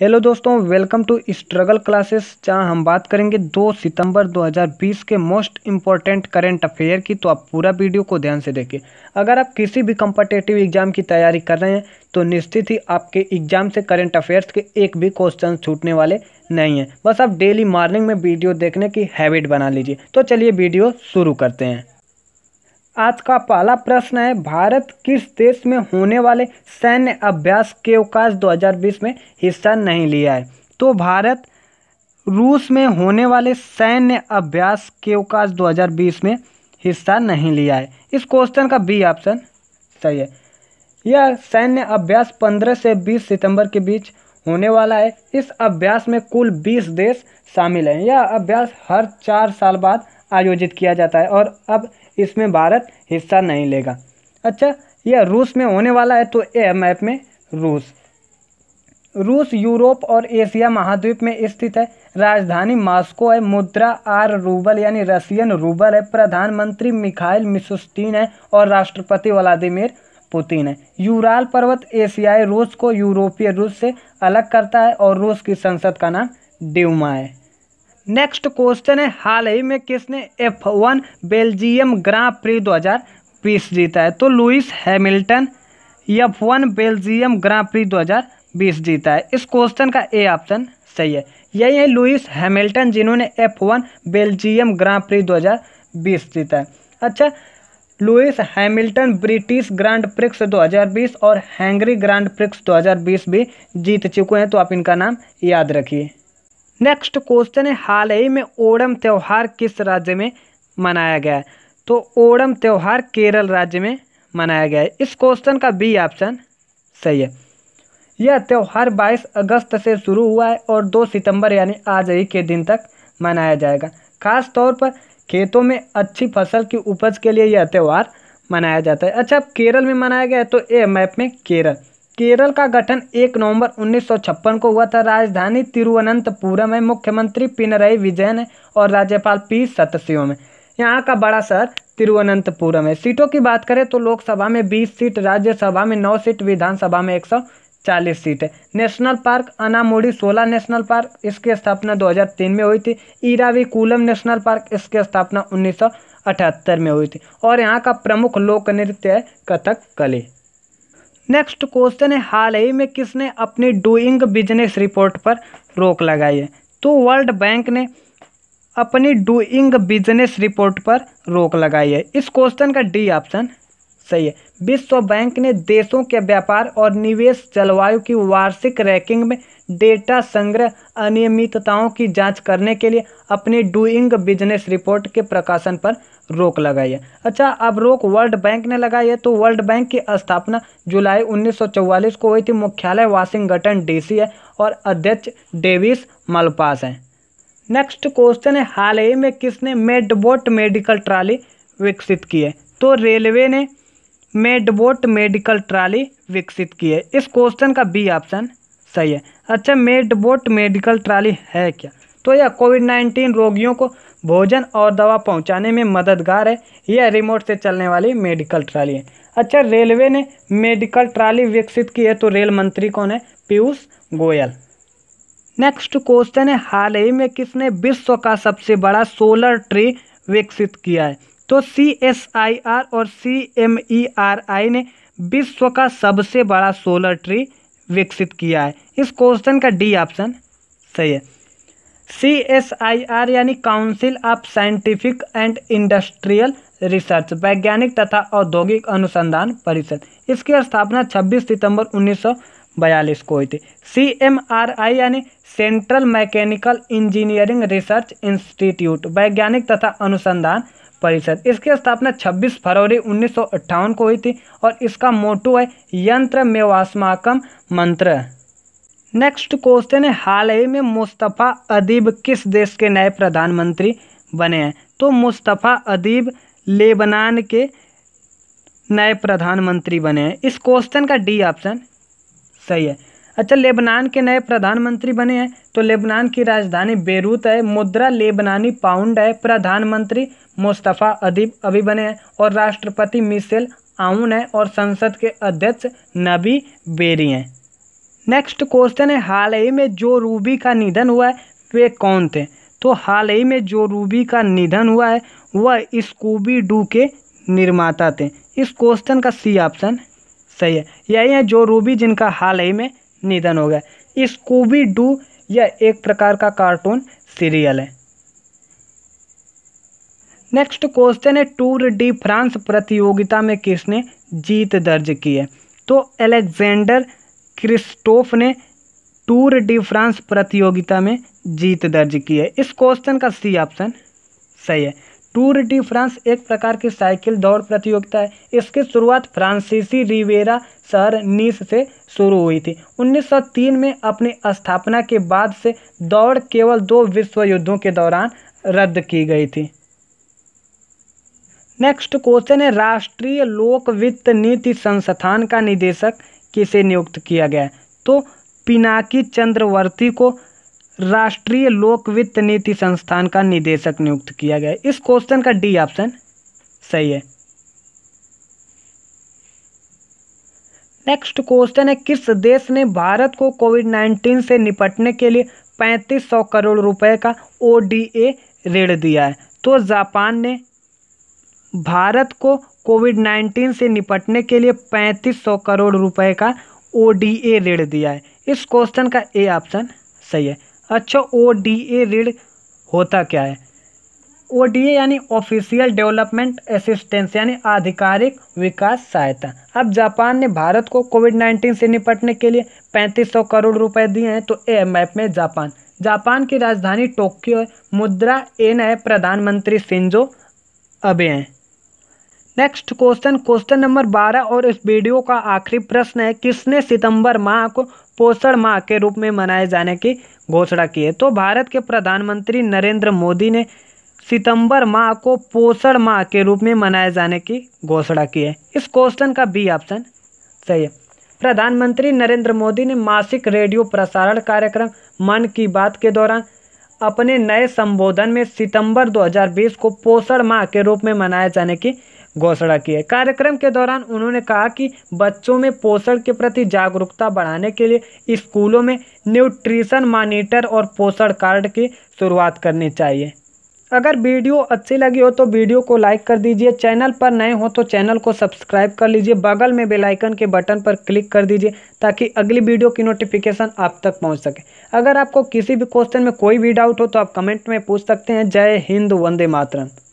hello दोस्तों welcome to struggle classes जहां हम बात करेंगे 2 सितंबर 2020 के मोस्ट इम्पॉर्टेंट करेंट अफेयर की तो आप पूरा वीडियो को ध्यान से देखें अगर आप किसी भी कम्पटेटिव एग्जाम की तैयारी कर रहे हैं तो निश्चित ही आपके एग्जाम से करेंट अफेयर्स के एक भी क्वेश्चन छूटने वाले नहीं हैं बस आप डेली मॉर्निंग में वीडियो देखने की हैबिट बना लीजिए तो चलिए वीडियो शुरू करते हैं आज का पहला प्रश्न है भारत किस देश में होने वाले सैन्य अभ्यास के अवकाश 2020 में हिस्सा नहीं लिया है तो भारत रूस में होने वाले सैन्य अभ्यास के अवकाश 2020 में हिस्सा नहीं लिया है इस क्वेश्चन का बी ऑप्शन सही है यह सैन्य अभ्यास 15 से 20 सितंबर के बीच होने वाला है इस अभ्यास में कुल 20 देश शामिल हैं यह अभ्यास हर चार साल बाद आयोजित किया जाता है और अब इसमें भारत हिस्सा नहीं लेगा अच्छा यह रूस में होने वाला है तो ए मैप में रूस रूस यूरोप और एशिया महाद्वीप में स्थित है राजधानी मास्को है मुद्रा आर रूबल यानी रशियन रूबल है प्रधानमंत्री मिखाइल मिशुस्तीन है और राष्ट्रपति व्लादिमिर पुतिन है यूराल पर्वत एशियाई रूस को यूरोपीय रूस से अलग करता है और रूस की संसद का नाम ड्यूमा है नेक्स्ट क्वेश्चन है हाल ही में किसने F one Belgium Grand Prix 2020 जीता है तो Lewis Hamilton F one Belgium Grand Prix 2020 जीता है इस क्वेश्चन का ए ऑप्शन सही है यही है लुइस हैमिल्टन जिन्होंने F one Belgium Grand Prix 2020 जीता है अच्छा Lewis Hamilton British Grand Prix 2020 और हैंगरी ग्रांड प्रिक्स 2020 भी जीत चुके हैं तो आप इनका नाम याद रखिए नेक्स्ट क्वेश्चन है हाल ही में ओणम त्यौहार किस राज्य में मनाया गया है तो ओणम त्यौहार केरल राज्य में मनाया गया है इस क्वेश्चन का बी ऑप्शन सही है यह त्यौहार 22 अगस्त से शुरू हुआ है और 2 सितंबर यानी आज ही के दिन तक मनाया जाएगा खास तौर पर खेतों में अच्छी फसल की उपज के लिए यह त्यौहार मनाया जाता है अच्छा अब केरल में मनाया गया है तो ए मैप में केरल केरल का गठन 1 नवंबर 1956 को हुआ था राजधानी तिरुवनंतपुरम में मुख्यमंत्री पिनरई विजयन और राज्यपाल पी में यहाँ का बड़ा शहर तिरुवनंतपुरम है सीटों की बात करें तो लोकसभा में 20 सीट राज्यसभा में 9 सीट विधानसभा में 140 सीट है national park Anamudi 16 national park इसकी स्थापना दो में हुई थी ईराविकुलम नेशनल पार्क इसकी स्थापना उन्नीस में हुई थी और यहाँ का प्रमुख लोक नृत्य है कथक कली नेक्स्ट क्वेश्चन है हाल ही में किसने अपनी डूइंग बिजनेस रिपोर्ट पर रोक लगाई है तो वर्ल्ड बैंक ने अपनी डूइंग बिजनेस रिपोर्ट पर रोक लगाई है इस क्वेश्चन का डी ऑप्शन सही है विश्व बैंक ने देशों के व्यापार और निवेश जलवायु की वार्षिक रैंकिंग में डेटा संग्रह अनियमितताओं की जांच करने के लिए अपनी डूइंग बिजनेस रिपोर्ट के प्रकाशन पर रोक लगाई है अच्छा अब रोक वर्ल्ड बैंक ने लगाई है तो वर्ल्ड बैंक की स्थापना जुलाई 1944 को हुई थी मुख्यालय वाशिंगटन डीसी है और अध्यक्ष डेविस मलपास हैं नेक्स्ट क्वेश्चन है हाल ही में किसने मेडबोट मेडिकल ट्राली विकसित की है तो रेलवे ने मेडबोट मेडिकल ट्राली विकसित की है इस क्वेश्चन का बी ऑप्शन सही है अच्छा मेडबोट मेडिकल ट्राली है क्या तो यह कोविड नाइन्टीन रोगियों को भोजन और दवा पहुंचाने में मददगार है यह रिमोट से चलने वाली मेडिकल ट्राली है अच्छा रेलवे ने मेडिकल ट्राली विकसित की है तो रेल मंत्री कौन है पीयूष गोयल नेक्स्ट क्वेश्चन है हाल ही में किसने विश्व का सबसे बड़ा सोलर ट्री विकसित किया है तो सी एस आई आर और सी एम ई आर आई ने विश्व का सबसे बड़ा सोलर ट्री विकसित किया है इस क्वेश्चन का डी ऑप्शन सही है सी एस आई आर यानी council of scientific and industrial research वैज्ञानिक तथा औद्योगिक अनुसंधान परिषद इसकी स्थापना 26 सितंबर 1942 को हुई थी सी एम आर आई यानी central mechanical engineering research institute वैज्ञानिक तथा अनुसंधान परिषद इसकी स्थापना 26 फरवरी उन्नीस को हुई थी और इसका मोटो है यंत्र मेवास्माकम मंत्र नेक्स्ट क्वेश्चन है हाल ही में मुस्तफ़ा अदीब किस देश के नए प्रधानमंत्री बने हैं तो मुस्तफ़ा अदीब लेबनान के नए प्रधानमंत्री बने हैं इस क्वेश्चन का डी ऑप्शन सही है अच्छा लेबनान के नए प्रधानमंत्री बने हैं तो लेबनान की राजधानी बेरूत है मुद्रा लेबनानी पाउंड है प्रधानमंत्री मुस्तफ़ा अदीब अभी बने हैं और राष्ट्रपति मिसेल आउन है और संसद के अध्यक्ष नबी बेरी हैं नेक्स्ट क्वेश्चन है हाल ही में जो रूबी का निधन हुआ है वे कौन थे तो हाल ही में जो रूबी का निधन हुआ है वह स्कूबी डू के निर्माता थे इस क्वेश्चन का सी ऑप्शन सही है यही है जो रूबी जिनका हाल ही में निधन हो गया स्कूबी डू यह एक प्रकार का कार्टून सीरियल है नेक्स्ट क्वेश्चन है टूर डी फ्रांस प्रतियोगिता में किसने जीत दर्ज की है तो एलेक्जेंडर क्रिस्टोफ ने टूर डी फ्रांस प्रतियोगिता में जीत दर्ज की है इस क्वेश्चन का सी ऑप्शन सही है टूर डी फ्रांस एक प्रकार की साइकिल दौड़ प्रतियोगिता है इसकी शुरुआत फ्रांसीसी रिवेरा शहर नीस से शुरू हुई थी 1903 में अपनी स्थापना के बाद से दौड़ केवल दो विश्व युद्धों के दौरान रद्द की गई थी नेक्स्ट क्वेश्चन है राष्ट्रीय लोक वित्त नीति संस्थान का निदेशक किसे नियुक्त किया गया तो पिनाकी चंद्रवर्ती को राष्ट्रीय लोक वित्त नीति संस्थान का निदेशक नियुक्त किया गया इस क्वेश्चन का डी ऑप्शन सही है नेक्स्ट क्वेश्चन है किस देश ने भारत को कोविड नाइन्टीन से निपटने के लिए पैंतीस सौ करोड़ रुपए का ओ ऋण दिया है तो जापान ने भारत को कोविड नाइन्टीन से निपटने के लिए पैंतीस सौ करोड़ रुपए का ओ ऋण दिया है इस क्वेश्चन का ए ऑप्शन सही है अच्छा ओ डी ए ऋण होता क्या है ओ डी ए यानी ऑफिशियल डेवलपमेंट असिस्टेंस यानी आधिकारिक विकास सहायता अब जापान ने भारत को कोविड नाइन्टीन से निपटने के लिए पैंतीस सौ करोड़ रुपए दिए हैं तो ए मैप में जापान जापान की राजधानी टोक्यो मुद्रा एन है प्रधानमंत्री सिंजो अबे हैं नेक्स्ट क्वेश्चन क्वेश्चन नंबर बारह और इस वीडियो का आखिरी प्रश्न है किसने सितंबर माह को पोषण माह के रूप में मनाए जाने की घोषणा की है तो भारत के प्रधानमंत्री नरेंद्र मोदी ने सितंबर माह को पोषण माह के रूप में मनाए जाने की घोषणा की है इस क्वेश्चन का बी ऑप्शन सही है प्रधानमंत्री नरेंद्र मोदी ने मासिक रेडियो प्रसारण कार्यक्रम मन की बात के दौरान अपने नए संबोधन में सितंबर 2020 को पोषण माह के रूप में मनाए जाने की घोषणा की है कार्यक्रम के दौरान उन्होंने कहा कि बच्चों में पोषण के प्रति जागरूकता बढ़ाने के लिए स्कूलों में न्यूट्रिशन मॉनिटर और पोषण कार्ड की शुरुआत करनी चाहिए अगर वीडियो अच्छी लगी हो तो वीडियो को लाइक कर दीजिए चैनल पर नए हो तो चैनल को सब्सक्राइब कर लीजिए बगल में बेल आइकन के बटन पर क्लिक कर दीजिए ताकि अगली वीडियो की नोटिफिकेशन आप तक पहुंच सके अगर आपको किसी भी क्वेश्चन में कोई भी डाउट हो तो आप कमेंट में पूछ सकते हैं जय हिंद वंदे मातरम